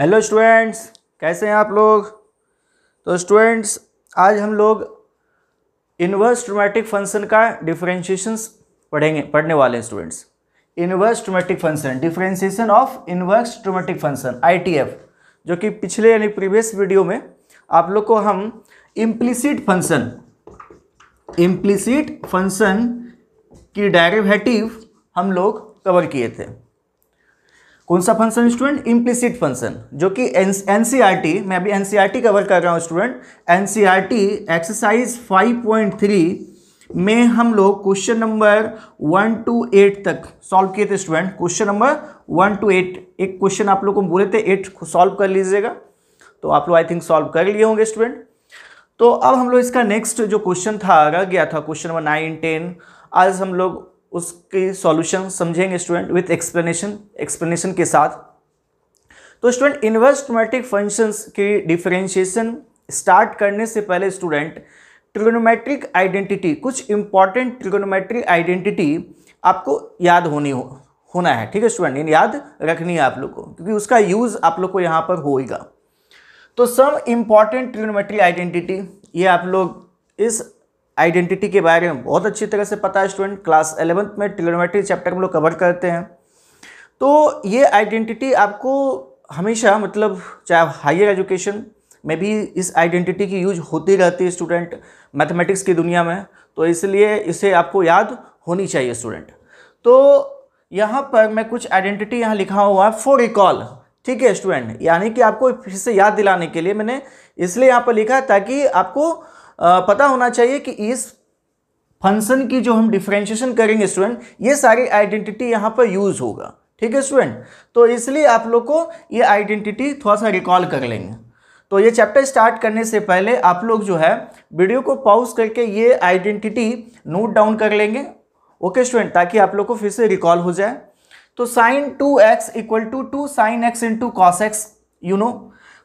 hello students कैसे हैं आप लोग तो स्टूडेंट्स आज हम लोग इन्वर्स ट्रोमेटिक फंक्शन का डिफ्रेंशिएशंस पढ़ेंगे पढ़ने वाले हैं students inverse trigonometric function differentiation of inverse trigonometric function ITF जो कि पिछले यानी प्रीवियस वीडियो में आप लोग को हम इम्प्लीसिट फंक्शन इम्प्लीसिट फंक्शन की डायरेवेटिव हम लोग कवर किए थे कौन सा फंक्शन स्टूडेंट इम्प्लिसिट फंक्शन जो कि एन e मैं अभी एन कवर e कर रहा हूँ स्टूडेंट एन एक्सरसाइज 5.3 में हम लोग question number one two eight तक सॉल्व किए थे student question number one two eight एक क्वेश्चन आप लोग को बोले थे एट सॉल्व कर लीजिएगा तो आप लोग आई थिंक सॉल्व कर लिए होंगे स्टूडेंट तो अब हम लोग इसका नेक्स्ट जो क्वेश्चन था रह गया था क्वेश्चन नंबर नाइन टेन आज हम लोग उसके सॉल्यूशन समझेंगे स्टूडेंट विथ एक्सप्लेनेशन एक्सप्लेनेशन के साथ तो स्टूडेंट इन्वेस्टमेटिक फंक्शंस की डिफ्रेंशिएशन स्टार्ट करने से पहले स्टूडेंट ट्रिगोनोमेट्रिक आइडेंटिटी कुछ इंपॉर्टेंट ट्रिगोनोमेट्रिक आइडेंटिटी आपको याद होनी हो होना है ठीक है स्टूडेंट याद रखनी है आप लोग को क्योंकि उसका यूज़ आप लोग को यहाँ पर होगा तो सम इम्पॉर्टेंट ट्रिगोनोमेट्रिक आइडेंटिटी ये आप लोग इस आइडेंटिटी के बारे में बहुत अच्छी तरह से पता है स्टूडेंट क्लास एलेवंथ में ट्रिग्नोमेट्री चैप्टर हम लोग कवर करते हैं तो ये आइडेंटिटी आपको हमेशा मतलब चाहे हायर एजुकेशन में भी इस आइडेंटिटी की यूज होती रहती है स्टूडेंट मैथमेटिक्स की दुनिया में तो इसलिए इसे आपको याद होनी चाहिए स्टूडेंट तो यहाँ पर मैं कुछ आइडेंटिटी यहाँ लिखा हुआ है फॉर रिकॉल ठीक है स्टूडेंट यानी कि आपको फिर से याद दिलाने के लिए मैंने इसलिए यहाँ पर लिखा है ताकि आपको पता होना चाहिए कि इस फंक्शन की जो हम डिफ्रेंशिएशन करेंगे स्टूडेंट ये सारी आइडेंटिटी यहाँ पर यूज़ होगा ठीक है स्टूडेंट तो इसलिए आप लोग को ये आइडेंटिटी थोड़ा सा रिकॉल कर लेंगे तो ये चैप्टर स्टार्ट करने से पहले आप लोग जो है वीडियो को पॉज करके ये आइडेंटिटी नोट डाउन कर लेंगे ओके स्टूडेंट ताकि आप लोग को फिर से रिकॉल हो जाए तो sine two x equal to two sine X into cos X you know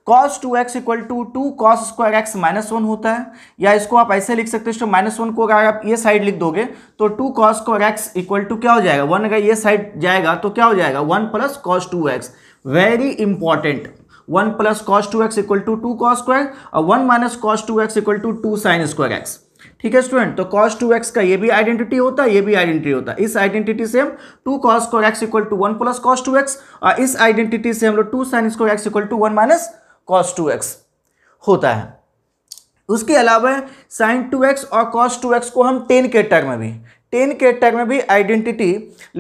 cos two x equal to two cos square X minus one होता है या इसको आप ऐसे लिख सकते हो माइनस वन को अगर आप ये साइड लिख दोगे तो two cos square X equal to क्या हो जाएगा वन अगर ये साइड जाएगा तो क्या हो जाएगा one plus cos two X very important one plus cos two x equal to two cos square और one minus cos two x equal to two sine square X ठीक है स्टूडेंट तो कॉस टू एक्स का ये भी identity होता है ये भी आइडेंटिटी होता है इस आइडेंटिटी से हम two cos square X equal to one plus cos two X और इस आइडेंटिटी से हम लोग two sine square X equal to one minus cos two X होता है उसके अलावा साइन टू एक्स और कॉस टू एक्स को हम टेन के टर्म में भी टेन के टर्म में भी आइडेंटिटी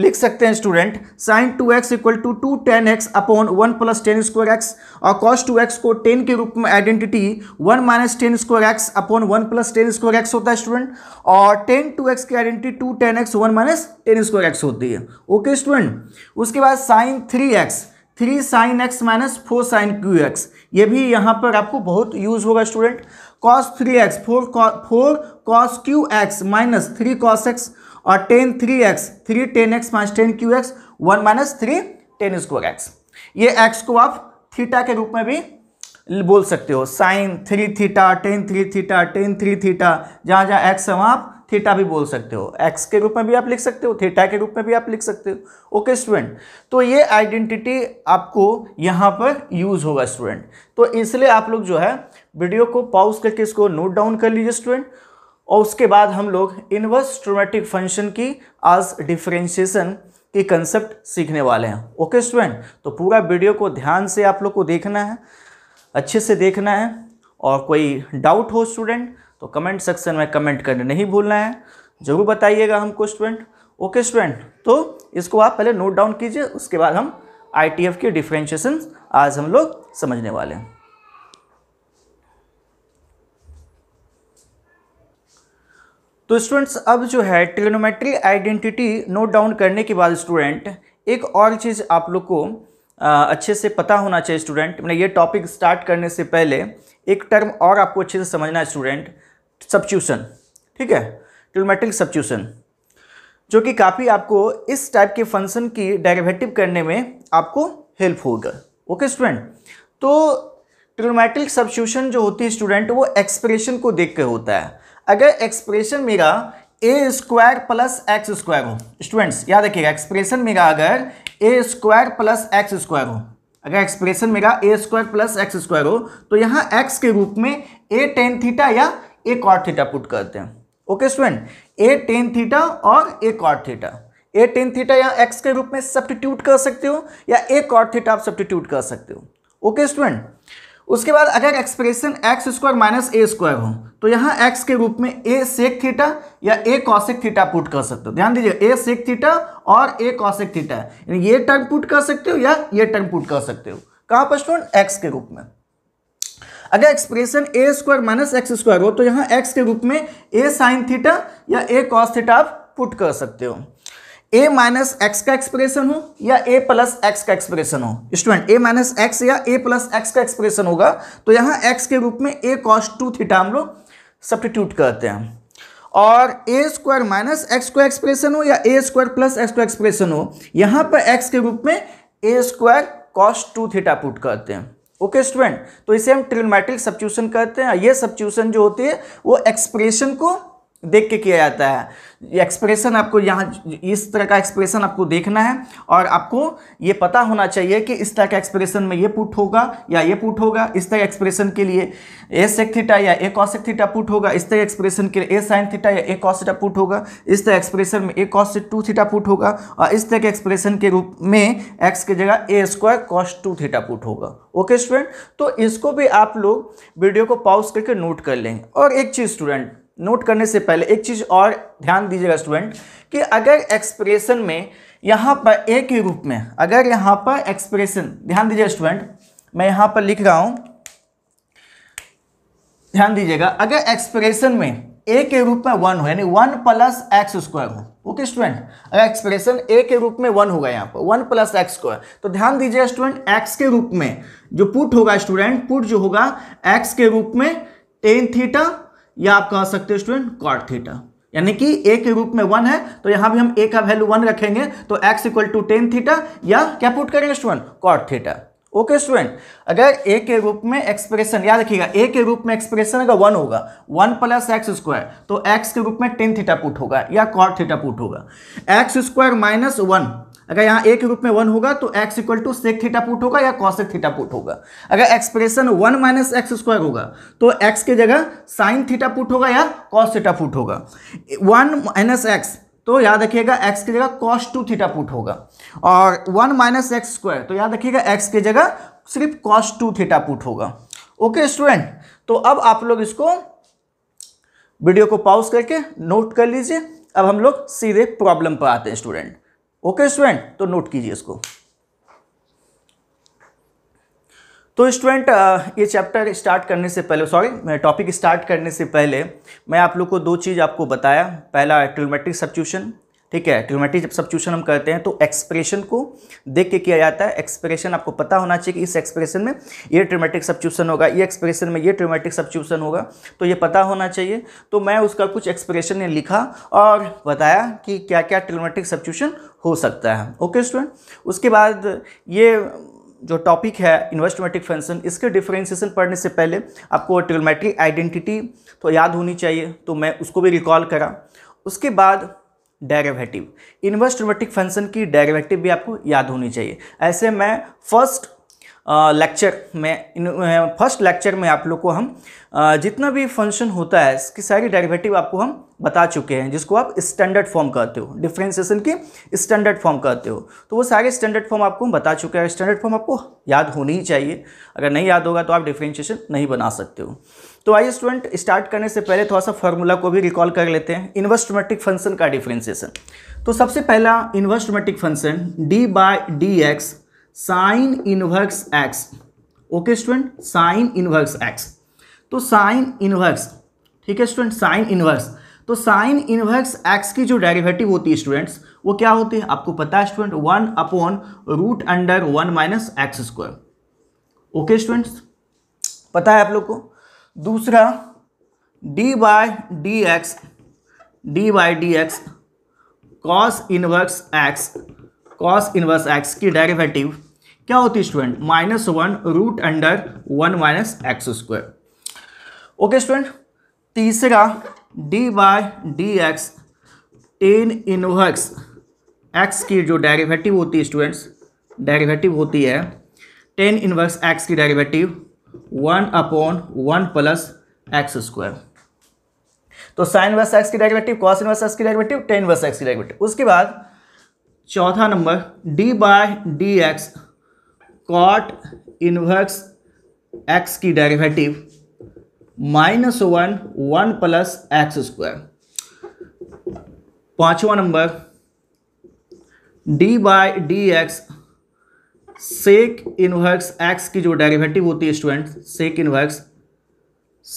लिख सकते हैं student sine two x equal to two tan X upon one plus tan square X और कॉस टू एक्स को टेन के रूप में identity one minus tan square X upon one plus tan square X होता है student और tan two X की identity two tan x one minus tan square X होती है ओके स्टूडेंट उसके बाद sine three x three sine x minus four sine cube x ये भी यहाँ पर आपको बहुत यूज होगा student cos three x four four cos cube x minus three cos x और tan three x three tan x minus tan cube x one minus three tan square x ये x को आप theta के रूप में भी बोल सकते हो sine three theta tan three theta tan three theta जहाँ जहाँ एक्स है वहाँ आप थीटा भी बोल सकते हो एक्स के रूप में भी आप लिख सकते हो थीटा के रूप में भी आप लिख सकते हो ओके स्टूडेंट तो ये आइडेंटिटी आपको यहाँ पर यूज होगा स्टूडेंट तो इसलिए आप लोग जो है वीडियो को पॉज करके इसको नोट डाउन कर लीजिए स्टूडेंट और उसके बाद हम लोग इनवर्स ट्रोमेटिक फंक्शन की आज डिफ्रेंशिएशन के कंसेप्ट सीखने वाले हैं ओके स्टूडेंट तो पूरा वीडियो को ध्यान से आप लोग को देखना है अच्छे से देखना है और कोई डाउट हो स्टूडेंट तो कमेंट सेक्शन में कमेंट करने नहीं भूलना है जरूर बताइएगा हमको स्टूडेंट ओके स्टूडेंट तो इसको आप पहले नोट डाउन कीजिए उसके बाद हम आई टी एफ के डिफ्रेंशिएशन आज हम लोग समझने वाले हैं तो स्टूडेंट्स अब जो है ट्रिग्नोमेट्री आइडेंटिटी नोट डाउन करने के बाद स्टूडेंट एक और चीज़ आप लोग को आ, अच्छे से पता होना चाहिए स्टूडेंट मैंने ये टॉपिक स्टार्ट करने से पहले एक टर्म और आपको अच्छे से समझना है स्टूडेंट सब्च्यूशन ठीक है ट्यूलमेटिक सब्स्यूशन जो कि काफ़ी आपको इस टाइप के फंक्शन की डेरिवेटिव करने में आपको हेल्प होगा ओके स्टूडेंट तो ट्रिग्नोमेट्रिक सब्च्यूशन जो होती है स्टूडेंट वो एक्सप्रेशन को देख कर होता है अगर एक्सप्रेशन मेरा a square plus x square हो स्टूडेंट्स याद रखिएगा एक्सप्रेशन मेरा अगर a square plus x square हो अगर एक्सप्रेशन मेरा a square plus x square हो तो यहाँ एक्स के रूप में ए टेन थीटा या एक और थीटा पुट करते हैं okay student a tan theta और एक और थीटा ए टेन थीटा या एक्स के रूप में सब्टीट्यूट कर सकते हो या एक और थीटा आप सब्टीट्यूट कर सकते हो ओके स्टूडेंट उसके बाद अगर expression x square minus a square हो तो यहाँ एक्स के रूप में ए सेक थीटा या ए कॉसिक थीटा पुट कर सकते हो ध्यान दीजिए ए सेक थीटा और ए कॉसिक थीटा ये टर्म पुट कर सकते हो या ये टर्म पुट कर सकते हो कहाँ पर स्टूडेंट एक्स के रूप में अगर expression a square minus x square हो तो यहाँ एक्स के रूप में ए साइन थीटा या ए कॉस थीटा आप पुट कर सकते हो ए माइनस एक्स का एक्सप्रेशन हो या ए प्लस एक्स का एक्सप्रेशन हो स्टूडेंट ए माइनस एक्स या ए प्लस एक्स का एक्सप्रेशन होगा तो यहाँ एक्स के रूप में ए कॉस टू थीटा हम लोग सब्सटीट्यूट करते हैं और ए स्क्वायर माइनस एक्स का एक्सप्रेशन हो या ए स्क्वायर प्लस एक्स का एक्सप्रेशन हो यहाँ पर एक्स के रूप में a square cos two theta put करते हैं ओके स्टूडेंट तो इसे हम ट्रिग्नोमेट्रिक सब्ट्यूशन कहते हैं ये सब्ट्यूशन जो होती है वो एक्सप्रेशन को देख के किया जाता है एक्सप्रेशन आपको यहाँ इस तरह का एक्सप्रेशन आपको देखना है और आपको ये पता होना चाहिए कि इस तरह का एक्सप्रेशन में ये पुट होगा या ये पुट होगा इस तरह एक्सप्रेशन के लिए ए सेक थीटा या ए कॉसेक थीटा पुट होगा इस तरह एक्सप्रेशन के लिए ए साइन थीटा या ए कॉस थीटा पुट होगा इस तरह एक्सप्रेशन में a cos two theta put होगा और इस तरह के एक्सप्रेशन के रूप में एक्स की जगह a square cos two theta put होगा ओके स्टूडेंट तो इसको भी आप लोग वीडियो को पॉज करके नोट कर लें और एक चीज़ स्टूडेंट नोट करने से पहले एक चीज़ और ध्यान दीजिएगा स्टूडेंट कि अगर एक्सप्रेशन में यहां पर ए के रूप में अगर यहां पर एक्सप्रेशन ध्यान दीजिएगा स्टूडेंट मैं यहां पर लिख रहा हूं ध्यान दीजिएगा अगर एक्सप्रेशन में ए के रूप में वन हो यानी वन प्लस एक्स स्क्वायर हो ओके स्टूडेंट अगर एक्सप्रेशन ए के रूप में वन होगा यहाँ पर वन प्लस एक्स स्क्वायर तो ध्यान दीजिए स्टूडेंट एक्स के रूप में जो पुट होगा स्टूडेंट पुट जो होगा एक्स के रूप में टेन थीटा या आप कह सकते हो स्टूडेंट कॉट थीटा यानी कि ए के रूप में वन है तो यहां भी हम ए का वैल्यू वन रखेंगे तो x equal to tan theta या क्या पुट करेंगे student cot theta okay student अगर ए के रूप में एक्सप्रेशन याद रखिएगा ए के रूप में एक्सप्रेशन अगर वन होगा वन प्लस एक्स स्क्वायर तो एक्स के रूप में टेन थीटा पुट होगा या कॉट थीटा पुट होगा एक्स स्क्वायर माइनस वन अगर यहाँ ए के रूप में वन होगा तो x equal to sec theta put होगा या कॉसेक थीटा पुट होगा अगर expression one minus x square होगा तो एक्स के जगह साइन थीटा पुट होगा या कॉस थीटा पुट होगा वन माइनस एक्स तो याद रखिएगा x की जगह cos टू थीटा पुट होगा और वन माइनस एक्स स्क्वायर तो याद रखिएगा x की जगह सिर्फ cos टू थीटा पुट होगा ओके स्टूडेंट तो अब आप लोग इसको वीडियो को पॉज करके नोट कर लीजिए अब हम लोग सीधे प्रॉब्लम पर आते हैं स्टूडेंट ओके स्टूडेंट तो नोट कीजिए इसको तो स्टूडेंट ये चैप्टर स्टार्ट करने से पहले सॉरी टॉपिक स्टार्ट करने से पहले मैं आप लोग को दो चीज़ आपको बताया पहला ट्रोमेट्रिक सब्ट्यूशन ठीक है जब सब्ट्यूशन हम करते हैं तो एक्सप्रेशन को देख के किया जाता है एक्सप्रेशन आपको पता होना चाहिए कि इस एक्सप्रेशन में ये ट्रोमेट्रिक सब्ट्यूशन होगा ये एक्सप्रेशन में ये ट्रोमेट्रिक सब्ट्यूशन होगा तो ये पता होना चाहिए तो मैं उसका कुछ एक्सप्रेशन ने लिखा और बताया कि क्या क्या ट्रोमेट्रिक सब्ट्यूशन हो सकता है ओके स्टूडेंट उसके बाद ये जो टॉपिक है इन्वेस्टमेटिक फंक्शन इसके डिफ्रेंसिएशन पढ़ने से पहले आपको ट्रिगोमेट्रिक आइडेंटिटी तो याद होनी चाहिए तो मैं उसको भी रिकॉल करा उसके बाद डेरिवेटिव इन्वेस्टमेटिक फंक्शन की डेरिवेटिव भी आपको याद होनी चाहिए ऐसे मैं फर्स्ट लेक्चर में इन फर्स्ट लेक्चर में आप लोग को हम जितना भी फंक्शन होता है इसकी सारी डेरिवेटिव आपको हम बता चुके हैं जिसको आप स्टैंडर्ड फॉर्म कहते हो डिफ्रेंसिएशन की स्टैंडर्ड फॉर्म कहते हो तो वो सारे स्टैंडर्ड फॉर्म आपको हम बता चुके हैं स्टैंडर्ड फॉर्म आपको याद होनी ही चाहिए अगर नहीं याद होगा तो आप डिफ्रेंशिएशन नहीं बना सकते हो तो आइए स्टूडेंट स्टार्ट करने से पहले थोड़ा सा फॉर्मूला को भी रिकॉल कर लेते हैं इन्वेस्टमेटिक फंक्शन का डिफ्रेंशिएशन तो सबसे पहला इन्वेस्टमेटिक function d by d x sine inverse x okay student sine inverse x तो साइन इनवर्स ठीक है स्टूडेंट साइन इनवर्स तो साइन इनवर्स एक्स की जो डेरिवेटिव होती है स्टूडेंट्स वो क्या होती है आपको पता है student one upon root under one minus x square okay students पता है आप लोग को दूसरा d by d x d by d x cos inverse x cos inverse x की डेरिवेटिव क्या होती है student minus one root under one minus x square okay student तीसरा d by d x tan inverse x की जो derivative होती है students derivative होती है टेन इनवर्स एक्स की derivative one upon one plus x square तो sine verse x की डेरिवेटिव कॉस इनवर्स एक्स की डेरिवेटिव टेन वर्स एक्स की डेरिवेटिव उसके बाद चौथा number d by d x cot inverse x की derivative minus one one plus x square पांचवा number d by d x sec inverse x की जो derivative होती है student sec inverse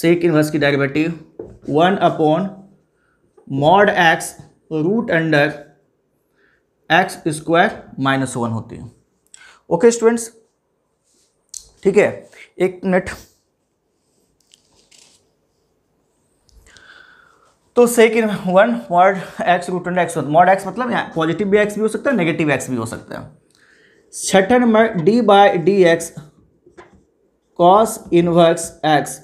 sec inverse की derivative one upon mod x root under x square minus one होती है okay students ठीक है एक मिनट तो sec in one mod x root under x mod x मतलब यहाँ पॉजिटिव भी एक्स भी हो सकता है नेगेटिव एक्स भी हो सकता है छठे number d by d x cos inverse x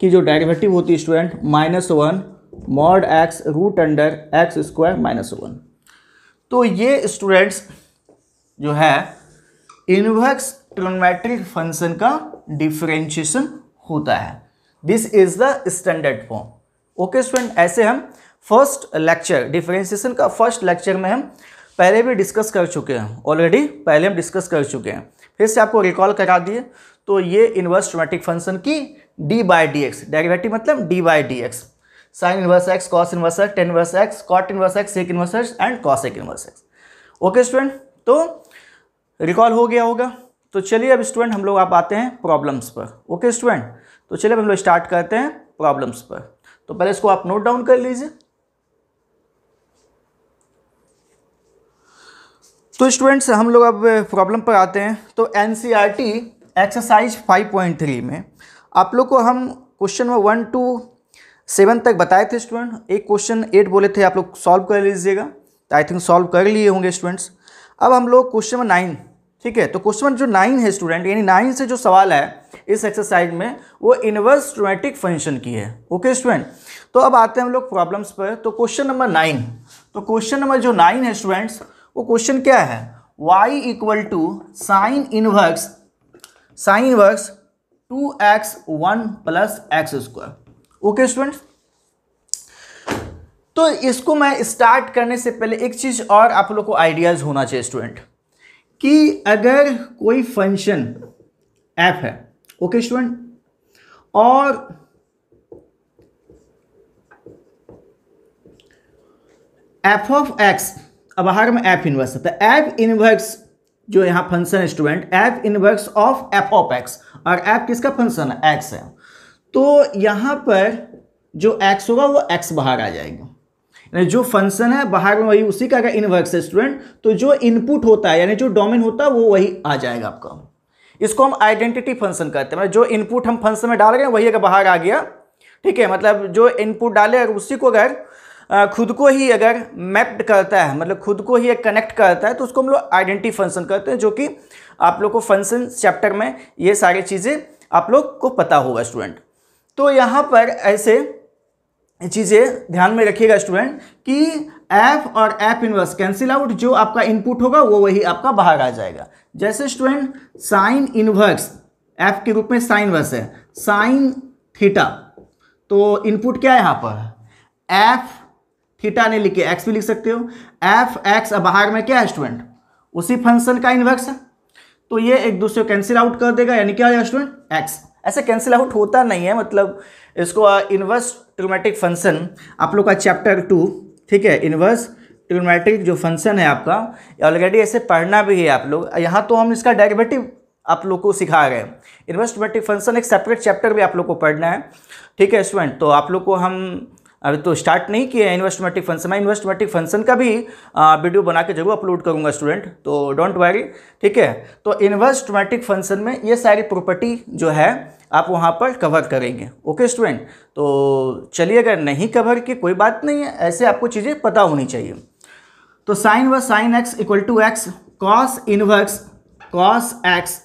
की जो डायरेवेटिव होती है student minus one mod x root under x square minus one तो ये स्टूडेंट्स जो है इनवर्स ट्रोनमेट्रिक फंक्शन का डिफ्रेंशिएशन होता है this is the standard form okay student ऐसे हम फर्स्ट लेक्चर डिफरेंशिएशन का फर्स्ट लेक्चर में हम पहले भी डिस्कस कर चुके हैं ऑलरेडी पहले हम डिस्कस कर चुके हैं फिर से आपको रिकॉल करा दिए तो ये इन्वर्स ट्रोमेट्रिक फंक्शन की d by d x derivative मतलब d by d x sine inverse x cos inverse x tan inverse x cot inverse x sec inverse x and cosec inverse x okay student तो recall हो गया होगा तो चलिए अब student हम लोग आप आते हैं प्रॉब्लम्स पर ओके स्टूडेंट तो चलिए अब हम लोग स्टार्ट करते हैं प्रॉब्लम्स पर तो पहले इसको आप नोट डाउन कर लीजिए तो स्टूडेंट्स हम लोग अब प्रॉब्लम पर आते हैं तो एन एक्सरसाइज 5.3 में आप लोग को हम question number one to seven तक बताए थे स्टूडेंट एक क्वेश्चन एट बोले थे आप लोग सॉल्व कर लीजिएगा तो आई थिंक सॉल्व कर लिए होंगे स्टूडेंट्स अब हम लोग क्वेश्चन नंबर नाइन ठीक है तो क्वेश्चन जो नाइन है स्टूडेंट यानी नाइन से जो सवाल है इस एक्सरसाइज में वो इनवर्स ट्रोमेटिक फंक्शन की है ओके स्टूडेंट तो अब आते हैं हम लोग प्रॉब्लम्स पर तो क्वेश्चन नंबर नाइन तो क्वेश्चन नंबर जो नाइन है स्टूडेंट्स वो क्वेश्चन क्या है y equal to sine inverse sine inverse two x one plus x square okay student तो इसको मैं स्टार्ट करने से पहले एक चीज़ और आप लोग को आइडियाज़ होना चाहिए स्टूडेंट कि अगर कोई फंक्शन ऐप है ओके स्टूडेंट और एफ ऑफ एक्स अब हर में एफ इनवर्स है तो एफ इनवर्स जो यहां फंक्शन है student f inverse of f of x और एफ किसका फंक्शन है एक्स है तो यहाँ पर जो एक्स होगा वो एक्स बाहर आ जाएगा यानी जो फंक्शन है बाहर में वही उसी का अगर इनवर्स है स्टूडेंट तो जो इनपुट होता है यानी जो डोमेन होता है वो वही आ जाएगा आपका इसको हम आइडेंटिटी फंक्शन कहते हैं मतलब जो इनपुट हम फंक्शन में डाल रहे हैं वही अगर बाहर आ गया ठीक है मतलब जो इनपुट डाले अगर उसी को अगर खुद को ही अगर मैप्ड करता है मतलब खुद को ही कनेक्ट करता है तो उसको हम लोग आइडेंटिटी फंक्शन कहते हैं जो कि आप लोग को फंक्शन चैप्टर में ये सारी चीज़ें आप लोग को पता होगा स्टूडेंट तो यहाँ पर ऐसे चीज़ें ध्यान में रखिएगा स्टूडेंट कि एफ और एफ इनवर्स कैंसिल आउट जो आपका इनपुट होगा वो वही आपका बाहर आ जाएगा जैसे स्टूडेंट साइन इनवर्स एफ के रूप में साइन वर्स है साइन थीटा तो इनपुट क्या है यहाँ पर एफ थीटा ने लिखे एक्स भी लिख सकते हो एफ एक्स बाहर में क्या है स्टूडेंट उसी फंक्शन का इनवर्स है तो ये एक दूसरे को कैंसिल आउट कर देगा यानी क्या हो जाएगा स्टूडेंट एक्स ऐसे कैंसिल आउट होता नहीं है मतलब इसको इन्वर्स ट्रोमेटिक फंक्शन आप लोग का चैप्टर टू ठीक है इन्वर्स ट्रोमेटिक जो फंक्शन है आपका ऑलरेडी ऐसे पढ़ना भी है आप लोग यहाँ तो हम इसका डायरेबेटिव आप लोग को सिखा गए इन्वर्स ट्रोमेटिक फंक्शन एक सेपरेट चैप्टर भी आप लोग को पढ़ना है ठीक है स्टूडेंट तो आप लोग को हम अभी तो स्टार्ट नहीं किया है इन्वेस्टमेटिक फंक्शन मैं इन्वेस्टमेटिक फंक्शन का भी वीडियो बना के जरूर अपलोड करूँगा स्टूडेंट तो डोंट वरी ठीक है तो इन्वेस्टमेटिक फंक्शन में ये सारी प्रॉपर्टी जो है आप वहाँ पर कवर करेंगे ओके स्टूडेंट तो चलिए अगर नहीं कवर की कोई बात नहीं है ऐसे आपको चीज़ें पता होनी चाहिए तो साइन व sine x equal to x cos inverse cos x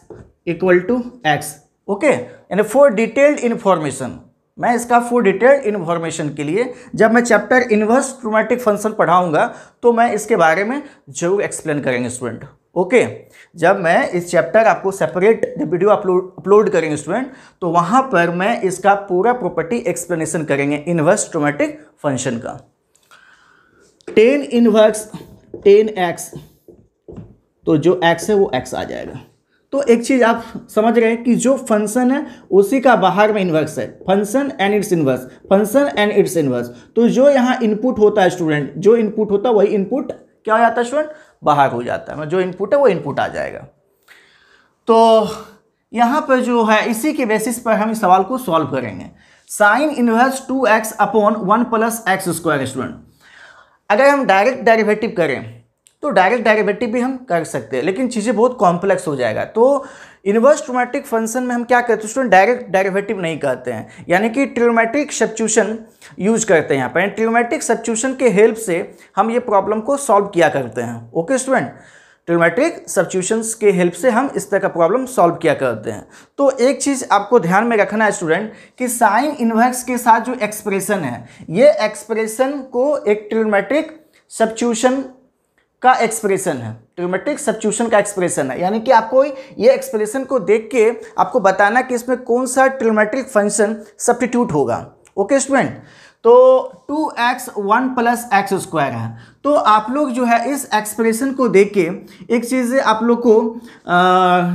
equal to x okay यानी फॉर डिटेल्ड इन्फॉर्मेशन मैं इसका फुल डिटेल इन्फॉर्मेशन के लिए जब मैं चैप्टर इन्वर्स ट्रोमेटिक फंक्शन पढ़ाऊंगा तो मैं इसके बारे में जरूर एक्सप्लेन करेंगे स्टूडेंट ओके जब मैं इस चैप्टर आपको सेपरेट वीडियो अपलोड अपलोड करेंगे स्टूडेंट तो वहाँ पर मैं इसका पूरा प्रॉपर्टी एक्सप्लेनेशन करेंगे इन्वर्स ट्रोमेटिक फंक्शन का टेन इनवर्स टेन एक्स तो जो एक्स है वो एक्स आ जाएगा तो एक चीज़ आप समझ रहे हैं कि जो फंक्शन है उसी का बाहर में इन्वर्स है function and its inverse function and its inverse तो जो यहाँ इनपुट होता है स्टूडेंट जो इनपुट होता है वही इनपुट क्या हो जाता है स्टूडेंट बाहर हो जाता है मतलब जो इनपुट है वो इनपुट आ जाएगा तो यहाँ पर जो है इसी के बेसिस पर हम इस सवाल को सॉल्व करेंगे sine inverse two x upon one plus x square student अगर हम डायरेक्ट डेरिवेटिव करें तो डायरेक्ट डायरेवेटिव भी हम कर सकते हैं लेकिन चीज़ें बहुत कॉम्प्लेक्स हो जाएगा तो इन्वर्स ट्रोमेटिक फंक्शन में हम क्या करते हैं स्टूडेंट डायरेक्ट डायरेवेटिव नहीं कहते हैं यानी कि ट्रियोमेट्रिक सब्च्यूशन यूज करते हैं यहाँ पर ट्रियोमेट्रिक सब्च्यूशन के हेल्प से हम ये प्रॉब्लम को सॉल्व किया करते हैं ओके स्टूडेंट ट्रोमेट्रिक सब्च्यूशंस के हेल्प से हम इस तरह का प्रॉब्लम सॉल्व किया करते हैं तो एक चीज़ आपको ध्यान में रखना है स्टूडेंट कि साइन इन्वर्स के साथ जो एक्सप्रेशन है ये एक्सप्रेशन को एक ट्रोमेट्रिक सब्च्यूशन का एक्सप्रेशन है ट्रियोमेट्रिक सब्चूशन का एक्सप्रेशन है यानी कि आपको ये एक्सप्रेशन को देख के आपको बताना कि इसमें कौन सा ट्रियोमेट्रिक फंक्शन सब्टीट्यूट होगा ओके स्टूडेंट तो two x one plus x square है तो आप लोग जो है इस एक्सप्रेशन को देख के एक चीज़ आप लोग को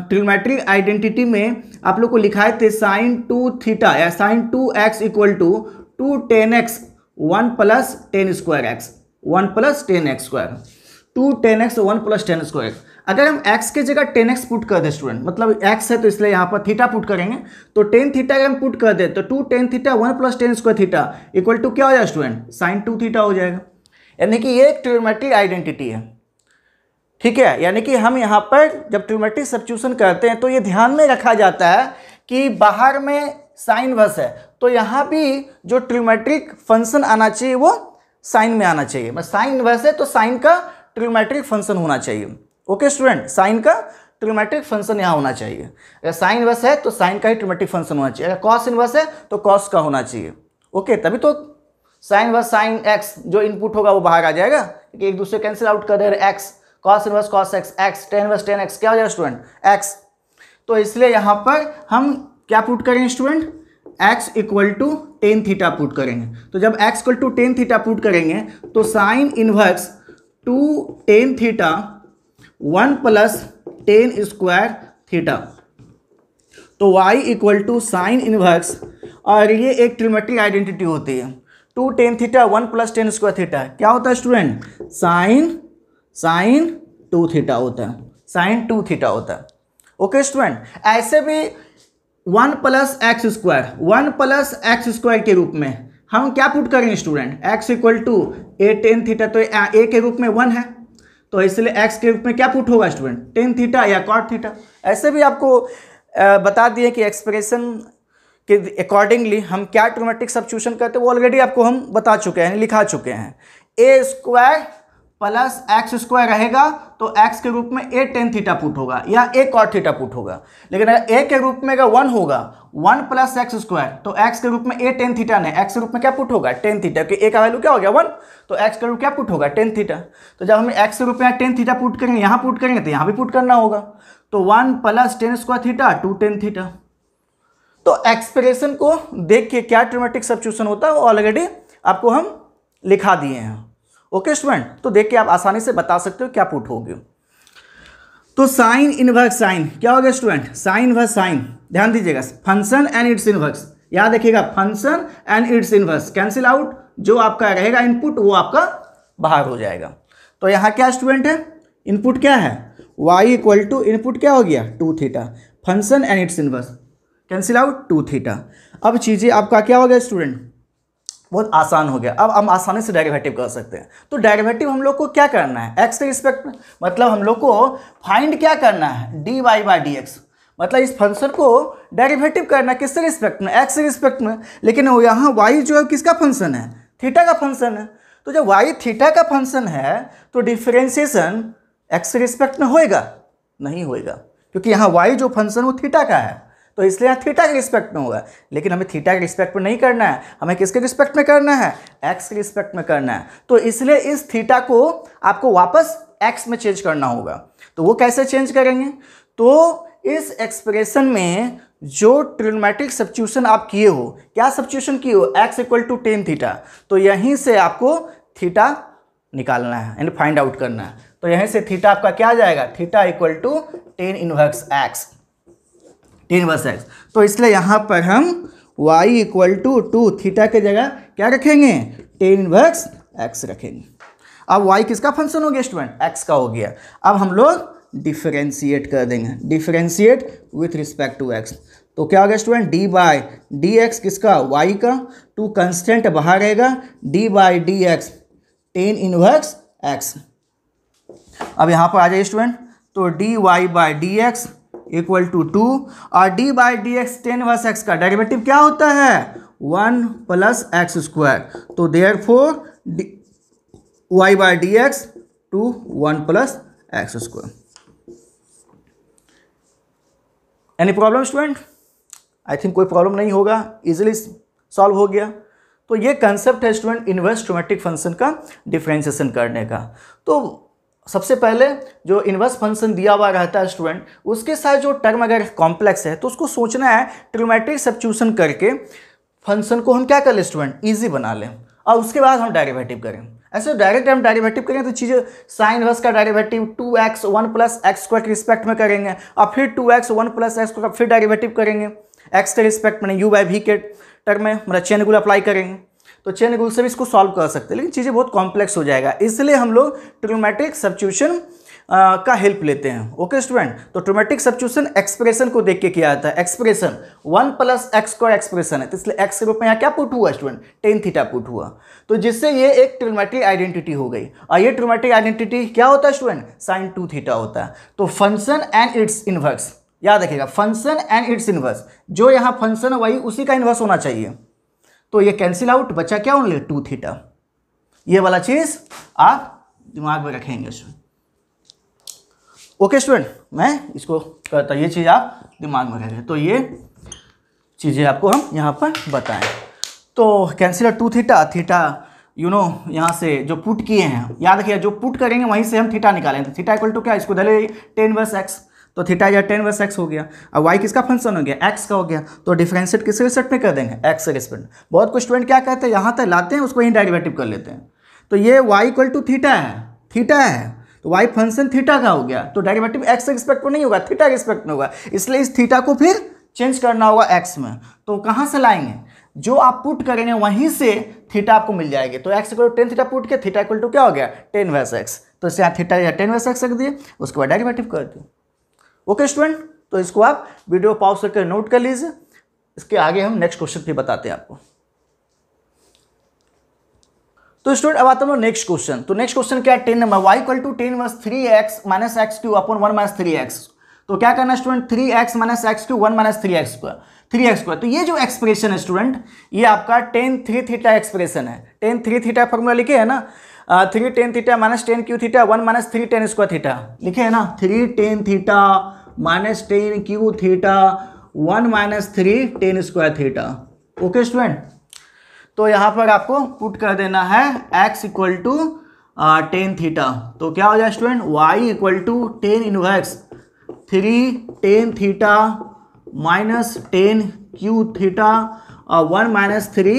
ट्रिमेट्रिक आइडेंटिटी में आप लोग को लिखाए थे साइन टू थीटा या sine two x equal to two tan x one plus tan square x one plus tan x square two tan x one plus tan square x अगर हम x की जगह टेन एक्स पुट कर दें student मतलब x है तो इसलिए यहाँ पर थीटा पुट करेंगे तो टेन थीटा अगर हम पुट कर दें तो two tan theta one plus tan square theta equal to क्या हो जाएगा स्टूडेंट साइन टू थीटा हो जाएगा यानी कि ये एक ट्रियोमेट्री आइडेंटिटी है ठीक है यानी कि हम यहाँ पर जब ट्रियोमेट्री सब्चूसन करते हैं तो ये ध्यान में रखा जाता है कि बाहर में साइन वर्स है तो यहाँ भी जो ट्रियोमेट्रिक फंक्शन आना चाहिए वो साइन में आना चाहिए मैं साइन वर्स है तो साइन का ट्रिग्नोमेट्रिक फंक्शन होना चाहिए ओके स्टूडेंट साइन का ट्रिग्नोमेट्रिक फंक्शन यहाँ होना चाहिए अगर साइन वर्स है तो साइन का ही ट्रिग्नोमेट्रिक फंक्शन होना चाहिए अगर कॉस इन्वर्स है तो कॉस का होना चाहिए ओके तभी तो साइन वर्स साइन एक्स जो इनपुट होगा वो बाहर आ जाएगा क्योंकि एक दूसरे कैंसिल आउट कर दे रहे x cos inverse cos x x tan verse tan x क्या हो जाएगा स्टूडेंट एक्स तो इसलिए यहाँ पर हम क्या पुट करेंगे student x equal to tan theta put करेंगे तो जब x equal to tan theta put करेंगे तो sine inverse two tan theta one plus tan square theta तो y equal to sine inverse और ये एक ट्रिमेट्रिक आइडेंटिटी होती है two tan theta one plus tan square theta क्या होता है student sine sine two theta होता है साइन टू थीटा होता है ओके स्टूडेंट ऐसे भी one plus x square one plus x square के रूप में हम क्या पुट करेंगे student x equal to a tan theta तो ए के रूप में वन है तो इसलिए एक्स के रूप में क्या पुट होगा स्टूडेंट टेन थीटा या कॉट थीटा ऐसे भी आपको बता दिए कि एक्सप्रेशन के अकॉर्डिंगली हम क्या ट्रोमेटिक सब्चूशन करते हैं वो ऑलरेडी आपको हम बता चुके हैं लिखा चुके हैं a square plus x square रहेगा तो एक्स के रूप में ए टेन थीटा पुट होगा या ए कॉट थीटा पुट होगा लेकिन अगर ए के रूप में अगर वन होगा वन प्लस एक्स स्क्वायर तो एक्स के रूप में ए टेन थीटा नहीं एक्स के रूप में क्या पुट होगा टेन थीटा क्योंकि ए का वैल्यू क्या हो गया वन तो एक्स का वैल्यू क्या पुट होगा टेन थीटा तो जब हम एक्स के रूप में टेन थीटा पुट करेंगे यहाँ पुट करेंगे तो यहाँ भी पुट करना होगा तो one plus tan square theta two tan theta तो एक्सप्रेशन को देख के क्या ट्रोमेटिक सब्चूशन होता है वो ऑलरेडी आपको हम लिखा दिए हैं ओके स्टूडेंट तो देख के आप आसानी से बता सकते हो क्या पुट होगी तो साइन इनवर्स साइन क्या हो गया स्टूडेंट साइन वर्स साइन ध्यान दीजिएगा फंक्शन एंड इट्स इनवर्स याद रखिएगा function and it's inverse cancel out जो आपका रहेगा इनपुट वो आपका बाहर हो जाएगा तो यहाँ क्या स्टूडेंट है इनपुट क्या है वाई इक्वल टू इनपुट क्या हो गया two theta function and it's inverse cancel out two theta अब चीज़ें आपका क्या हो गया स्टूडेंट बहुत आसान हो गया अब हम आसानी से डेरिवेटिव कर सकते हैं तो डेरिवेटिव हम लोग को क्या करना है एक्स के रिस्पेक्ट में मतलब हम लोग को फाइंड क्या करना है d y by d x मतलब इस फंक्शन को डेरिवेटिव करना है किससे रिस्पेक्ट में एक्स के रिस्पेक्ट में लेकिन यहाँ वाई जो है किसका फंक्शन है थीटा का फंक्शन है तो जब वाई थीटा का फंक्शन है तो डिफ्रेंसिएशन एक्स के रिस्पेक्ट में होएगा नहीं होएगा क्योंकि यहाँ वाई जो फंक्शन वो थीटा का है तो इसलिए यहाँ थीटा के रिस्पेक्ट में होगा लेकिन हमें थीटा के रिस्पेक्ट में नहीं करना है हमें किसके रिस्पेक्ट में करना है एक्स के रिस्पेक्ट में करना है तो इसलिए इस थीटा को आपको वापस एक्स में चेंज करना होगा तो वो कैसे चेंज करेंगे तो इस एक्सप्रेशन में जो ट्रिनोमेट्रिक सब्स्टिट्यूशन आप किए हो क्या सब्स्टिट्यूशन किए हो x equal to tan theta तो यहीं से आपको थीटा निकालना है यानी फाइंड आउट करना है तो यहीं से थीटा आपका क्या आ जाएगा theta equal to tan inverse x tan verse x तो इसलिए यहाँ पर हम y equal to two theta के जगह क्या रखेंगे टेन वर्स एक्स रखेंगे अब वाई किसका फंक्शन हो गया स्टूडेंट एक्स का हो गया अब हम लोग डिफ्रेंशिएट कर देंगे differentiate with respect to x तो क्या हो गया student d by d x किसका वाई का टू कंस्टेंट बाहर रहेगा d by d x tan inverse x अब यहाँ पर आ जाइए स्टूडेंट तो d y by d x equal to two और d by d x tan verse x का डेरिवेटिव क्या होता है वन प्लस एक्स स्क्वायर तो therefore d y by d x two one plus x square any problem student I think कोई problem नहीं होगा easily solve हो गया तो ये कंसेप्ट है स्टूडेंट इन्वर्स ट्रोमेटिक फंक्शन का डिफ्रेंसिएशन करने का तो सबसे पहले जो इन्वर्स फंक्शन दिया हुआ रहता है स्टूडेंट उसके साथ जो टर्म अगर कॉम्प्लेक्स है तो उसको सोचना है ट्रोमेट्रिक सब्च्यूशन करके फंक्शन को हम क्या कर लें स्टूडेंट ईजी बना लें और उसके बाद हम डायरेवेटिव करें ऐसे डायरेक्ट हम डायरेवेटिव करें तो चीज़ें साइन वर्स का derivative two x one plus x square के रिस्पेक्ट में करेंगे और फिर two x one plus x square फिर डायरेवेटिव करेंगे एक्स के रिस्पेक्ट में यू बाई वी के टर्म में मतलब चेन रूल अप्लाई करेंगे तो चेन रूल से भी इसको सॉल्व कर सकते हैं लेकिन चीज़ें बहुत कॉम्प्लेक्स हो जाएगा इसलिए हम लोग ट्रोमेटिक सब्चूशन का हेल्प लेते हैं ओके स्टूडेंट तो ट्रोमेटिक सब्चूशन एक्सप्रेशन को देख के किया जाता है एक्सप्रेशन वन प्लस एक्स का एक्सप्रेशन है तो इसलिए एक्स के रूप में यहाँ क्या पुट हुआ स्टूडेंट टेन थीटा पुट हुआ तो जिससे ये एक ट्रोमेटिक आइडेंटिटी हो गई और ये ट्रोमेटिक आइडेंटिटी क्या होता है स्टूडेंट साइन टू थीटा होता है तो फंक्शन एंड इट्स इन्वर्स याद रखिएगा फंक्शन एंड इट्स इन्वर्स जो यहाँ फंक्शन है वही उसी का इन्वर्स होना चाहिए तो ये कैंसिल आउट बचा क्या ओनली टू थीटा ये वाला चीज़ आप दिमाग में रखेंगे ओके स्टूडेंट मैं इसको करता ये चीज़ आप दिमाग में रखेंगे तो ये चीज़ें आपको हम यहाँ पर बताएं तो cancel out two theta theta you know यहाँ से जो पुट किए हैं याद रखिए जो पुट करेंगे वहीं से हम थीटा निकालेंगे तो थीटा इक्वल टू क्या इसको दे टेन बस एक्स तो थीटा या टेन वर्स एक्स हो गया अब वाई किसका फंक्शन हो गया एक्स का हो गया तो डिफ्रेंशिएट किस रिस्पेक्ट में कर देंगे एक्स के रिस्पेक्ट में बहुत कुछ स्टूडेंट क्या कहते हैं यहाँ तक लाते हैं उसको ही डायरेवेटिव कर लेते हैं तो ये वाई इक्वल टू थीटा है थीटा है तो वाई फंक्शन थीटा का हो गया तो डायरेवेटिव एक्स के रिस्पेक्ट में नहीं होगा थीटा के रिस्पेक्ट में होगा इसलिए इस थीटा को फिर चेंज करना होगा एक्स में तो कहाँ से लाएंगे जो आप पुट करेंगे वहीं से थीटा आपको मिल जाएगी तो x equal tan theta put के थीटा इक्वल टू क्या हो गया टेन वैस एक्स तो इसे यहाँ थीटा या टेन वैस एक्स रख दिए उसके बाद डेरिवेटिव कर दिए ओके स्टूडेंट तो इसको आप वीडियो पॉज करके नोट कर लीजिए इसके आगे हम नेक्स्ट क्वेश्चन भी बताते हैं आपको तो स्टूडेंट अब आते हैं नेक्स्ट क्वेश्चन तो नेक्स्ट क्वेश्चन क्या है ten number y equal to tan minus three x minus x cube upon one minus three x तो क्या करना student three x minus x cube one minus three x square three x square तो ये जो expression है student ये आपका tan three theta expression है टेन थ्री थीटा फॉर्मूला लिखे है ना three tan theta minus tan cube theta one minus three tan square theta लिखे है ना three tan theta minus tan cube theta one minus three tan square theta okay student तो यहाँ पर आपको पुट कर देना है x equal to tan theta तो क्या हो जाए student y equal to tan इन x three tan theta minus tan cube theta और one minus three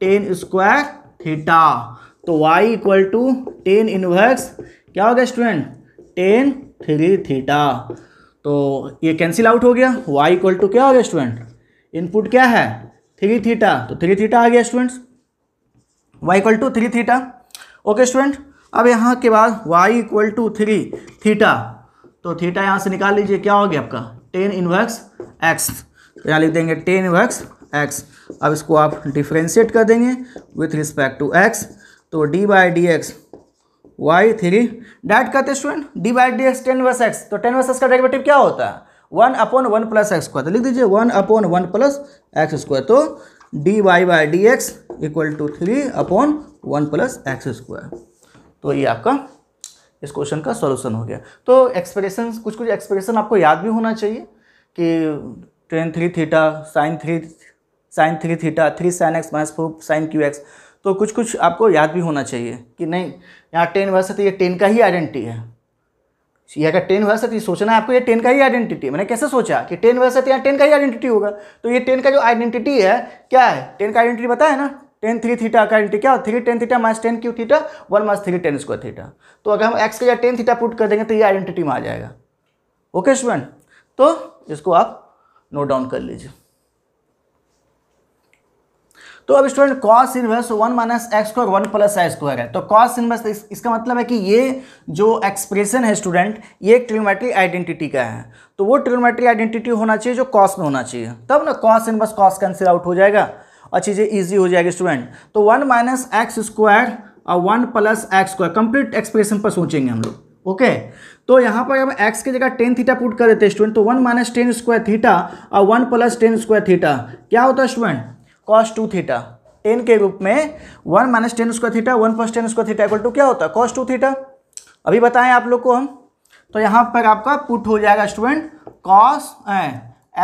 tan square theta तो y equal to tan inverse क्या हो गया स्टूडेंट टेन थ्री थीटा तो ये कैंसिल आउट हो गया वाई इक्वल टू क्या हो गया स्टूडेंट इनपुट क्या है थ्री थीटा तो थ्री थीटा आ गया students y equal to three theta okay student अब यहाँ के बाद y equal to three theta तो थीटा यहाँ से निकाल लीजिए क्या हो गया आपका टेन इनवर्स एक्स तो यहाँ लिख देंगे टेन इनवर्स एक्स अब इसको आप डिफ्रेंशिएट कर देंगे विथ रिस्पेक्ट टू एक्स तो d by d x y three direct कहते student d by d x tan verse x तो टेन वर्स एक्स का डेरिवेटिव क्या होता है one upon one plus x square तो लिख दीजिए one upon one plus x square तो d y by d x equal to three upon one plus x square तो ये आपका इस क्वेश्चन का सॉल्यूशन हो गया तो एक्सप्रेशन कुछ कुछ एक्सप्रेशन आपको याद भी होना चाहिए कि tan three theta sine three sine three theta three sine x minus four sine cube x तो कुछ कुछ आपको याद भी होना चाहिए कि नहीं यहाँ टेन वर्ष है तो ये टेन का ही आइडेंटिटी है ये अगर टेन वर्ष है तो ये सोचना है आपको ये टेन का ही आइडेंटिटी है मैंने कैसे सोचा कि टेन वर्ष है तो यहाँ टेन का ही आइडेंटिटी होगा तो ये टेन का जो आइडेंटिटी है क्या है टेन का आइडेंटिटी बताया ना टेन थ्री थीटा का आइडेंटी क्या three tan theta minus tan cube theta one minus three tan square theta तो अगर हम एक्स का या टेन थीटा पुट कर देंगे तो ये आइडेंटिटी में आ जाएगा ओके स्टूडेंट तो इसको आप नोट डाउन कर लीजिए तो अब student cos inverse one minus x square one plus I square है तो कॉस इनवर्स इसका मतलब है कि ये जो एक्सप्रेशन है स्टूडेंट ये एक आइडेंटिटी का है तो वो ट्रिग्नोमेट्री आइडेंटिटी होना चाहिए जो कॉस में होना चाहिए तब ना cos inverse cos cancel out हो जाएगा और चीज़ें ईजी हो जाएगी स्टूडेंट तो वन माइनस एक्स स्क्वायर और one plus x square complete expression पर सोचेंगे हम लोग ओके तो यहाँ पर हम एक्स की जगह टेन थीटा पुट कर देते हैं स्टूडेंट तो one minus tan square theta और one plus tan square theta क्या होता है student cos two theta tan के रूप में one minus tan square theta one plus tan square theta equal to क्या होता है कॉस टू थीटा अभी बताएं आप लोग को हम तो यहाँ पर आपका पुट हो जाएगा स्टूडेंट कॉस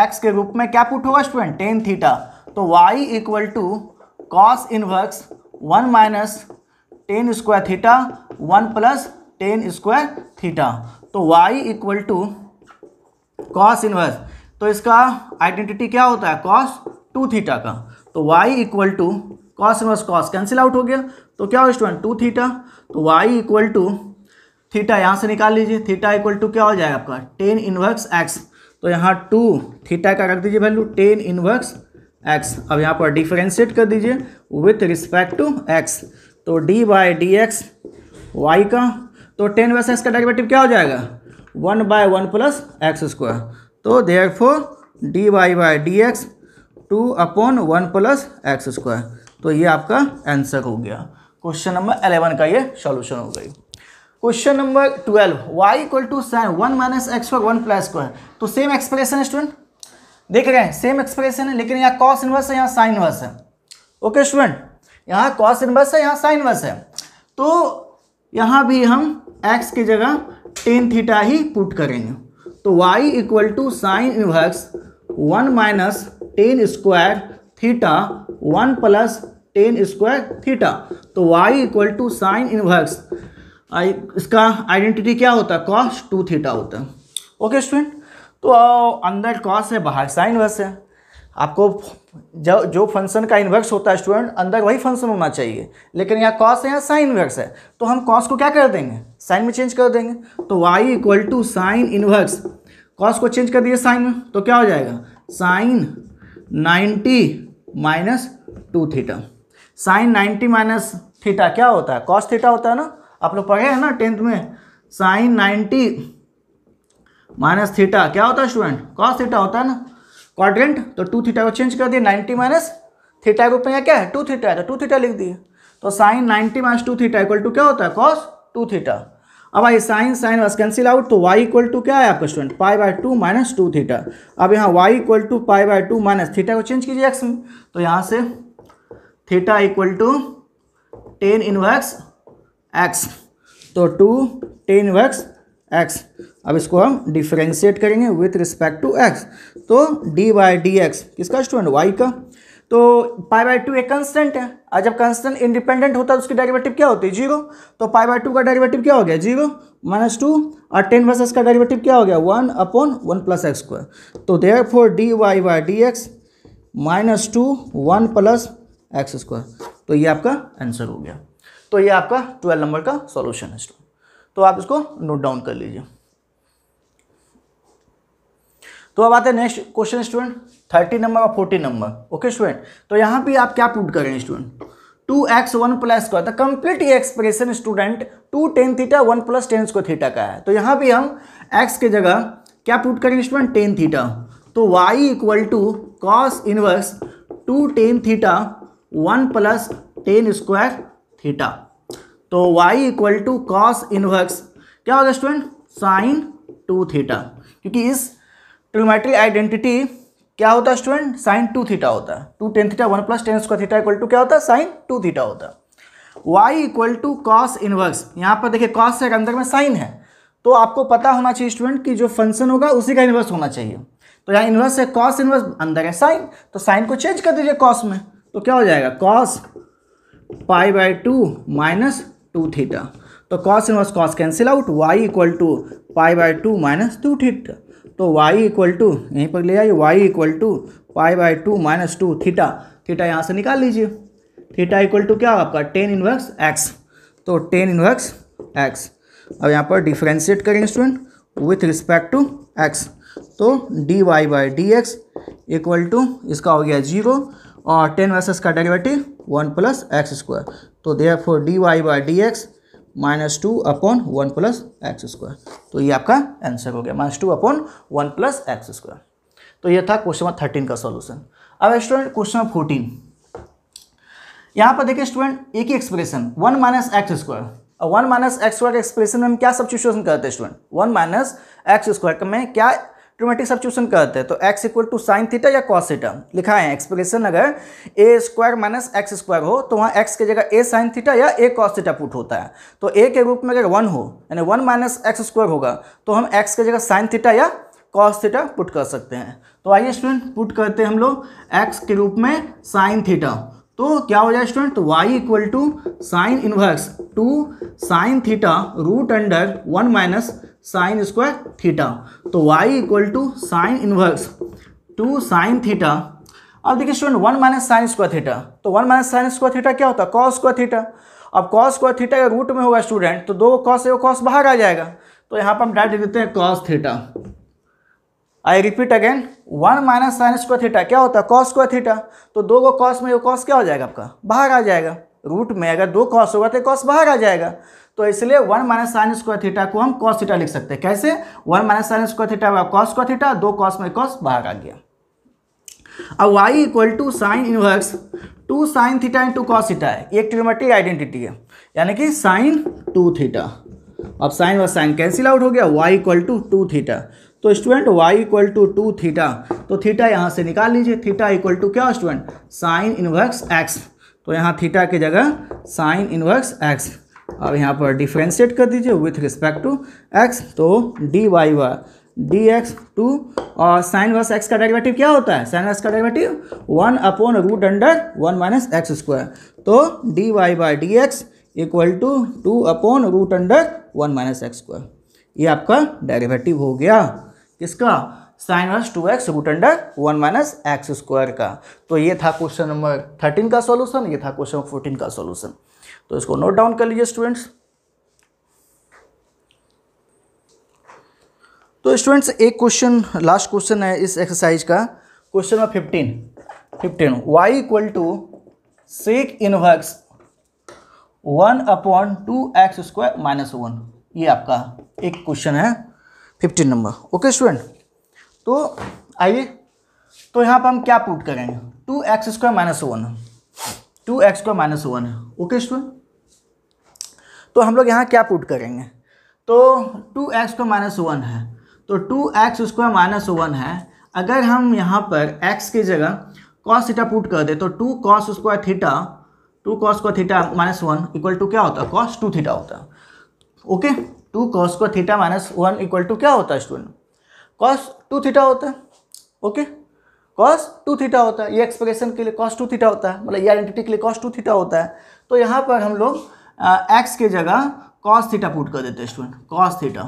एक्स के रूप में क्या पुट होगा स्टूडेंट टेन थीटा तो y equal to cos inverse one minus tan square theta one plus tan square theta तो y equal to cos inverse तो इसका आइडेंटिटी क्या होता है कॉस टू थीटा का तो y equal to cos inverse cos cancel out हो गया तो क्या हो स्टूडेंट टू थीटा तो y इक्वल टू थीटा यहाँ से निकाल लीजिए थीटा इक्वल टू क्या हो जाएगा आपका टेन इनवर्स एक्स तो यहाँ टू थीटा का रख दीजिए वैल्यू टेन इनवर्स एक्स अब यहाँ पर डिफ्रेंशिएट कर दीजिए विथ रिस्पेक्ट टू एक्स तो d by d x y का तो टेन वर्स एक्स का डेरिवेटिव क्या हो जाएगा one by one plus x square तो therefore d y by d x two upon one plus x square तो ये आपका आंसर हो गया क्वेश्चन नंबर अलेवन का ये सॉल्यूशन हो गई question number twelve y equal to sine one minus x square one plus square तो सेम एक्सप्रेशन है स्टूडेंट देख रहे हैं सेम एक्सप्रेशन है लेकिन यहाँ कॉस इनवर्स है यहाँ साइन इनवर्स है ओके स्टूडेंट यहाँ कॉस इनवर्स है यहाँ साइन इनवर्स है तो यहाँ भी हम एक्स की जगह टेन थीटा ही पुट करेंगे तो y equal to sine inverse one minus tan square theta one plus tan square theta तो y equal to sine inverse I इसका आइडेंटिटी क्या होता है कॉस टू थीटा होता है ओके स्टूडेंट तो अंदर कॉस है बाहर साइन वर्स है आपको जो जो फंक्शन का इन्वर्स होता है स्टूडेंट अंदर वही फंक्शन होना चाहिए लेकिन यहाँ कॉस है यहाँ साइन इन्वर्स है तो हम कॉस को क्या कर देंगे साइन में चेंज कर देंगे तो y equal to sine inverse cos को चेंज कर दिए साइन में तो क्या हो जाएगा sine ninety minus two theta sine ninety minus theta क्या होता है कॉस थीटा होता है ना आप लोग पढ़े हैं ना टेंथ में साइन नाइन्टी माइनस थीटा क्या होता है स्टूडेंट कॉस थीटा होता है ना क्वाड्रेंट तो टू थीटा को चेंज कर दिए नाइन्टी माइनस थीटा के ऊपर क्या है टू थीटा है तो टू थीटा लिख दिए तो sine ninety minus two theta equal to क्या होता है कॉस टू थीटा अब I sine sine was cancel out तो वाई इक्वल टू क्या है आपका student pi by two minus two theta अब यहाँ y equal to pi by two minus theta को चेंज कीजिए एक्स में तो यहाँ से theta equal to tan inverse x तो टू टेन वैक्स एक्स अब इसको हम डिफ्रेंशिएट करेंगे विथ रिस्पेक्ट टू एक्स तो डी बाई डी एक्स किसका स्टूडेंट वाई का तो पाई बाई टू एक कंस्टेंट है और जब कंस्टेंट इंडिपेंडेंट होता है तो उसकी डेरिवेटिव क्या होती है जीरो तो पाई बाई टू का डेरिवेटिव क्या हो गया जीरो माइनस टू और टेन वर्सेस का डेरिवेटिव क्या हो गया one upon one plus x square तो therefore d y by d x minus two one plus x square तो ये आपका आंसर हो गया तो ये आपका ट्वेल्व नंबर का सॉल्यूशन है तो आप इसको नोट डाउन कर लीजिए तो अब आते हैं next question student thirty number और फोर्टी नंबर ओके स्टूडेंट तो यहाँ भी आप क्या प्रूट करेंगे student two x one plus का द कंप्लीट ये expression student two tan theta one plus tan square theta का है तो यहाँ भी हम एक्स के जगह क्या प्रूट करेंगे स्टूडेंट टेन थीटा तो y equal to cos inverse two tan theta one plus tan square theta तो y equal to cos inverse क्या होगा स्टूडेंट साइन टू थीटा क्योंकि इस ट्रिग्नोमेट्रिक आइडेंटिटी क्या होता है स्टूडेंट साइन टू थीटा होता है two tan theta one plus tan square theta equal to क्या होता है साइन टू थीटा होता है y equal to cos inverse यहाँ पर देखिए कॉस से अंदर में साइन है तो आपको पता होना चाहिए स्टूडेंट कि जो फंक्शन होगा उसी का इन्वर्स होना चाहिए तो यहाँ इन्वर्स है कॉस इन्वर्स अंदर है साइन तो साइन को चेंज कर दीजिए कॉस में तो क्या हो जाएगा cos pi by two minus two theta तो cos inverse cos cancel out y equal to pi by two minus two theta तो वाई इक्वल टू यहीं पर ले आइए y equal to pi by two minus two theta theta यहाँ से निकाल लीजिए थीटा इक्वल टू क्या आपका टेन इनवर्स एक्स तो टेन इनवर्स एक्स अब यहाँ पर डिफ्रेंशिएट करेंगे student with respect to x तो d y by d x equal to इसका हो गया जीरो और टेन वर्सेस का derivative one plus x square तो therefore d y by d x minus two upon one plus x square तो ये आपका आंसर हो गया minus two upon one plus x square तो ये था क्वेश्चन नंबर थर्टीन का सॉल्यूशन अब स्टूडेंट क्वेश्चन नंबर फोर्टीन यहाँ पर देखिए स्टूडेंट एक ही expression one minus x square और वन माइनस एक्स स्क्वायर के एक्सप्रेशन में हम क्या सब्सिट्यूशन करते हैं student one minus x square में क्या ट्रोमेटिक सब्चूसन कहते हैं तो x equal to sine theta या कॉस थीटा लिखा है एक्सप्रेशन अगर a square minus x square हो तो वहाँ एक्स के जगह ए साइन थीटा या ए कॉस थीटा पुट होता है तो ए के रूप में अगर वन हो यानी वन माइनस एक्स स्क्वायर होगा तो हम एक्स के जगह साइन थीटा या कॉस थीटा पुट कर सकते हैं तो आइए स्टूडेंट पुट करते हैं हम लोग एक्स के रूप में साइन थीटा तो क्या हो जाए student y equal to sine inverse two sine theta root under one minus sine square theta तो y equal to sine inverse two sine theta अब देखिए student one minus sine square theta तो one minus sine square theta क्या होता है cos square theta अब cos square theta का root में होगा स्टूडेंट तो दो कॉस एवं कॉस बाहर आ जाएगा तो यहाँ पर हम डायरेक्ट देते हैं cos theta I repeat again one minus sine square theta क्या होता है कॉस स्क्वायर थीटा तो दो को कॉस में कॉस क्या हो जाएगा आपका बाहर आ जाएगा रूट में अगर दो कॉस होगा तो कॉस बाहर आ जाएगा तो इसलिए one minus sine square theta को हम कॉस थीटा लिख सकते हैं कैसे one minus sine square theta होगा कॉस स्क्वायर थीटा दो कॉस में कॉस बाहर आ गया अब y equal to sine inverse two sine theta into cos theta है ये ट्रिमेट्रिक आइडेंटिटी है यानी कि साइन टू थीटा अब साइन व साइन कैंसिल आउट हो गया y equal to two theta तो student y equal to two theta तो थीटा यहाँ से निकाल लीजिए थीटा इक्वल टू क्या स्टूडेंट साइन इनवर्स एक्स तो यहाँ थीटा की जगह साइन इनवर्स एक्स अब यहाँ पर डिफ्रेंशिएट कर दीजिए विथ रिस्पेक्ट टू एक्स तो डी वाई हुआ डी एक्स टू और साइन वर्स एक्स का डेरिवेटिव क्या होता है साइन वर्स का derivative one upon root under one minus x square तो d y by d x equal to two upon root under one minus x square ये आपका derivative हो गया किसका sine inverse two x root under one minus x square का तो ये था क्वेश्चन नंबर थर्टीन का सॉल्यूशन ये था क्वेश्चन फोर्टीन का सॉल्यूशन तो इसको नोट डाउन कर लीजिए स्टूडेंट्स तो स्टूडेंट्स एक क्वेश्चन लास्ट क्वेश्चन है इस एक्सरसाइज का question number fifteen fifteen y equal to sec inverse one upon two x square minus one ये आपका एक क्वेश्चन है फिफ्टीन नंबर ओके स्टूडेंट तो आइए तो यहाँ पर हम क्या पुट करेंगे two x square minus one two x square minus one okay student तो हम लोग यहाँ क्या पुट करेंगे तो two x square minus one है तो two x square minus one है अगर हम यहाँ पर एक्स की जगह कॉस थीटा पुट कर दे तो two cos square theta two cos square theta minus one equal to क्या होता है कॉस टू थीटा होता है ओके टू कॉस को theta minus one equal to क्या होता है स्टूडेंट कॉस टू थीटा होता है ओके कॉस टू थीटा होता है ये एक्सप्रेशन के लिए कॉस टू थीटा होता है मतलब ये आइडेंटिटी के लिए कॉस टू थीटा होता है तो यहाँ पर हम लोग एक्स के जगह कॉस थीटा पुट कर देते हैं स्टूडेंट कॉस थीटा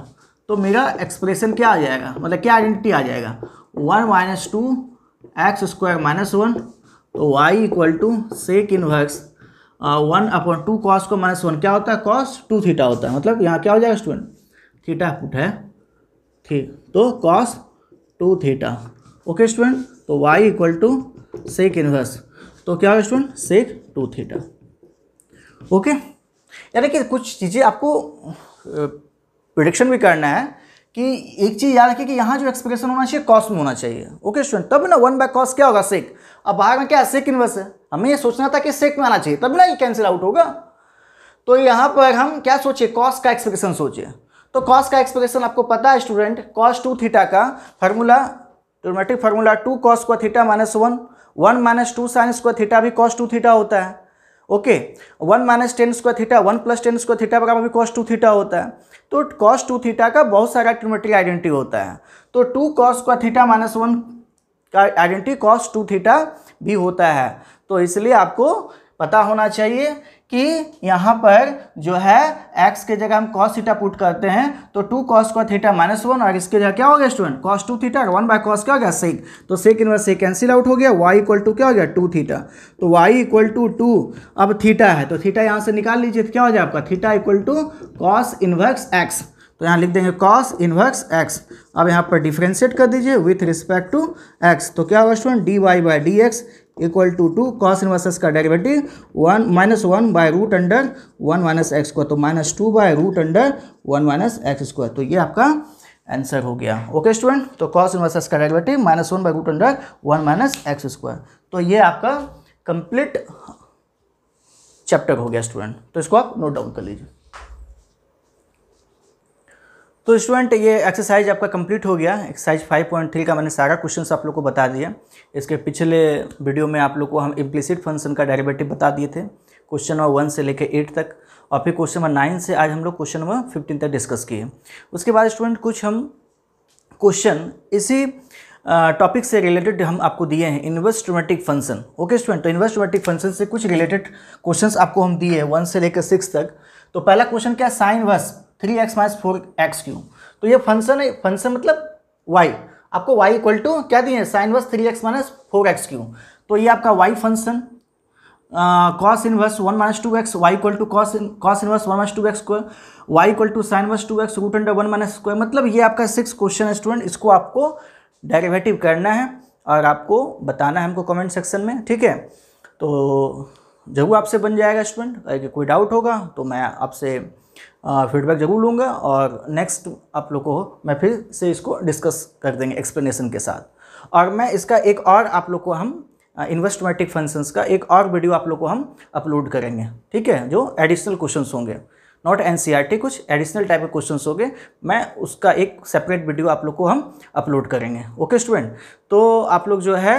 तो मेरा एक्सप्रेशन क्या आ जाएगा मतलब क्या आइडेंटिटी आ जाएगा one minus two x square minus one तो y equal to sec inverse one upon two cos को माइनस वन क्या होता है कॉस टू थीटा होता है मतलब यहाँ क्या हो जाएगा स्टूडेंट थीटा पुट है ठीक तो cos two theta okay student तो y equal to sec inverse तो क्या होगा student sec two theta okay यानी कि कुछ चीज़ें आपको प्रिडिक्शन भी करना है कि एक चीज़ याद रखिए कि यहाँ जो एक्सप्रेशन होना चाहिए कॉस में होना चाहिए ओके स्टूडेंट तब ना वन बाय कॉस क्या होगा सेक अब बाहर में क्या है सेक इनवर्स है हमें ये सोचना था कि सेक में आना चाहिए तब ना ये कैंसिल आउट होगा तो यहाँ पर हम क्या सोचिए कॉस का एक्सप्रेशन सोचिए तो कॉस का एक्सप्रेशन आपको पता है स्टूडेंट कॉस टू थीटा का formula trigonometric formula two cos square theta minus one one minus two sine square theta भी कॉस टू थीटा होता है okay one minus tan square theta one plus tan square theta बराबर भी cos two theta होता है तो cos two theta का बहुत सारा ट्रोमेट्रिक आइडेंटिटी होता है तो two cos square theta minus one का आइडेंटिटी कॉस टू थीटा भी होता है तो इसलिए आपको पता होना चाहिए कि यहाँ पर जो है x के जगह हम cos थीटा पुट करते हैं तो टू कॉस का थीटा माइनस वन और इसके जगह क्या हो गया स्टूडेंट कॉस टू थीटा और वन बाय कॉस क्या हो गया सेक तो सेक इनवर्स से कैंसिल आउट हो गया y इक्वल टू क्या हो गया टू थीटा तो y इक्वल टू टू अब थीटा है तो थीटा यहाँ से निकाल लीजिए तो क्या हो जाए आपका theta equal to cos inverse x तो यहाँ लिख देंगे कॉस इनवर्स एक्स अब यहाँ पर डिफ्रेंशिएट कर दीजिए विथ रिस्पेक्ट टू एक्स तो क्या होगा student d y by d x equal to two cos inverse का derivative one minus one by root under one minus x square तो minus two by root under one minus x square तो ये आपका answer हो गया okay student तो cos inverse का derivative minus one by root under one minus x square तो ये आपका कंप्लीट चैप्टर हो गया स्टूडेंट तो इसको आप नोट डाउन कर लीजिए तो स्टूडेंट ये एक्सरसाइज आपका कंप्लीट हो गया एक्सरसाइज 5.3 का मैंने सारा क्वेश्चन आप लोग को बता दिया इसके पिछले वीडियो में आप लोग को हम इम्प्लिसिट फंक्शन का डेरिवेटिव बता दिए थे क्वेश्चन नंबर वन से लेकर एट तक और फिर क्वेश्चन नंबर नाइन से आज हम लोग क्वेश्चन नंबर फिफ्टीन तक डिस्कस किए उसके बाद स्टूडेंट कुछ हम क्वेश्चन इसी टॉपिक से रिलेटेड हम आपको दिए हैं इन्वेस्टमेटिक फंक्शन ओके स्टूडेंट तो इन्वेस्टमेटिक फंक्शन से कुछ रिलेटेड क्वेश्चंस आपको हम दिए हैं वन से लेकर सिक्स तक तो पहला क्वेश्चन क्या sine inverse three x minus four x cube तो ये फंक्शन है फंक्शन मतलब वाई आपको वाई इक्वल टू क्या दिए sine inverse three x minus four x cube तो ये आपका y function cos inverse one minus two x y equal to cos cos inverse one minus two x square y equal to sine inverse two x root under one minus square मतलब ये आपका six question है student इसको आपको derivative करना है और आपको बताना है हमको कमेंट सेक्शन में ठीक है तो जरूर आपसे बन जाएगा स्टूडेंट अगर कोई डाउट होगा तो मैं आपसे फीडबैक ज़रूर लूँगा और नेक्स्ट आप लोग को मैं फिर से इसको डिस्कस कर देंगे एक्सप्लेनेशन के साथ और मैं इसका एक और आप लोग को हम इन्वेस्टमेटिक फंक्शंस का एक और वीडियो आप लोग को हम अपलोड करेंगे ठीक है जो एडिशनल क्वेश्चन होंगे नॉट एन e कुछ एडिशनल टाइप के क्वेश्चन होंगे मैं उसका एक सेपरेट वीडियो आप लोग को हम अपलोड करेंगे ओके स्टूडेंट तो आप लोग जो है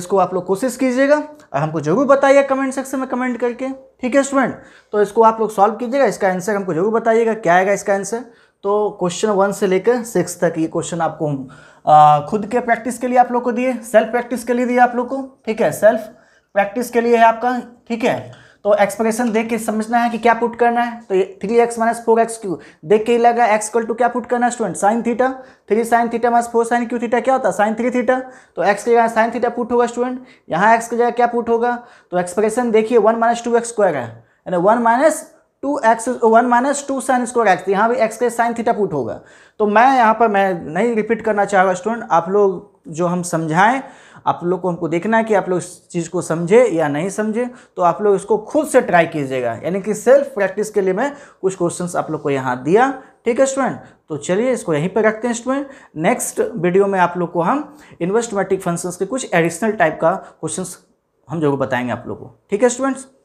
इसको आप लोग कोशिश कीजिएगा और हमको जरूर बताइए कमेंट सेक्शन में कमेंट करके ठीक है स्टूडेंट तो इसको आप लोग सॉल्व कीजिएगा इसका आंसर हमको जरूर बताइएगा क्या आएगा इसका आंसर तो क्वेश्चन वन से लेकर सिक्स तक ये क्वेश्चन आपको हम आ, खुद के प्रैक्टिस के लिए आप लोग को दिए सेल्फ प्रैक्टिस के लिए दिए आप लोग को ठीक है सेल्फ प्रैक्टिस के लिए है आपका ठीक है तो एक्सप्रेशन देख के समझना है कि क्या पुट करना है तो three x minus four x cube देख के लगा एक्स कल टू क्या पुट करना है student sine theta three sine theta minus four sine cube theta क्या होता है साइन थ्री थीटा तो एक्स की जगह साइन थीटा पुट होगा स्टूडेंट यहाँ एक्स की जगह क्या पुट होगा तो एक्सप्रेशन देखिए one minus two x square है यानी one minus two x one minus two sine square x यहाँ भी एक्स के साइन थीटा पुट होगा तो मैं यहाँ पर मैं नहीं रिपीट करना चाहूँगा स्टूडेंट आप लोग जो हम समझाएं आप लोग को हमको देखना है कि आप लोग इस चीज़ को समझे या नहीं समझे तो आप लोग इसको खुद से ट्राई कीजिएगा यानी कि सेल्फ प्रैक्टिस के लिए मैं कुछ क्वेश्चंस आप लोग को यहाँ दिया ठीक है स्टूडेंट तो चलिए इसको यहीं पर रखते हैं स्टूडेंट नेक्स्ट वीडियो में आप लोग को हम इन्वेस्टमेटिक फंक्शंस के कुछ एडिशनल टाइप का क्वेश्चंस हम जरूर बताएंगे आप लोग को ठीक है स्टूडेंट्स